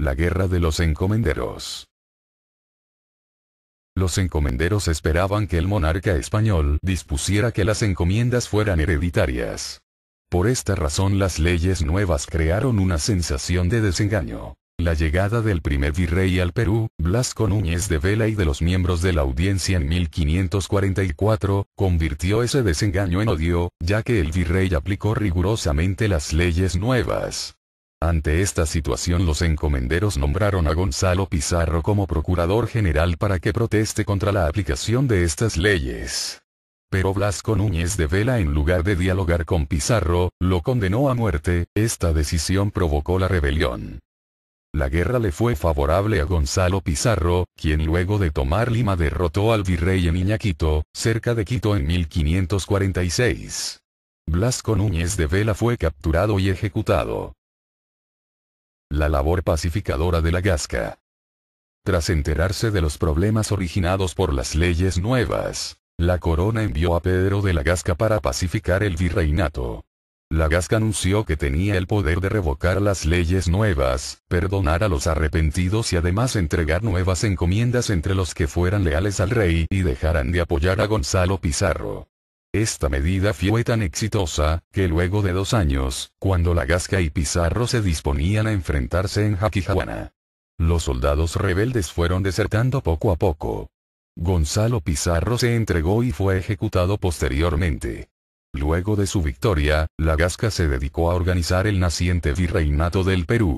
La guerra de los encomenderos. Los encomenderos esperaban que el monarca español dispusiera que las encomiendas fueran hereditarias. Por esta razón las leyes nuevas crearon una sensación de desengaño. La llegada del primer virrey al Perú, Blasco Núñez de Vela y de los miembros de la audiencia en 1544, convirtió ese desengaño en odio, ya que el virrey aplicó rigurosamente las leyes nuevas. Ante esta situación los encomenderos nombraron a Gonzalo Pizarro como procurador general para que proteste contra la aplicación de estas leyes. Pero Blasco Núñez de Vela en lugar de dialogar con Pizarro, lo condenó a muerte, esta decisión provocó la rebelión. La guerra le fue favorable a Gonzalo Pizarro, quien luego de tomar Lima derrotó al virrey en Iñaquito, cerca de Quito en 1546. Blasco Núñez de Vela fue capturado y ejecutado la labor pacificadora de la Gasca. Tras enterarse de los problemas originados por las leyes nuevas, la corona envió a Pedro de la Gasca para pacificar el virreinato. La Gasca anunció que tenía el poder de revocar las leyes nuevas, perdonar a los arrepentidos y además entregar nuevas encomiendas entre los que fueran leales al rey y dejaran de apoyar a Gonzalo Pizarro. Esta medida fue tan exitosa, que luego de dos años, cuando Lagasca y Pizarro se disponían a enfrentarse en Jaquijuana, los soldados rebeldes fueron desertando poco a poco. Gonzalo Pizarro se entregó y fue ejecutado posteriormente. Luego de su victoria, Lagasca se dedicó a organizar el naciente virreinato del Perú.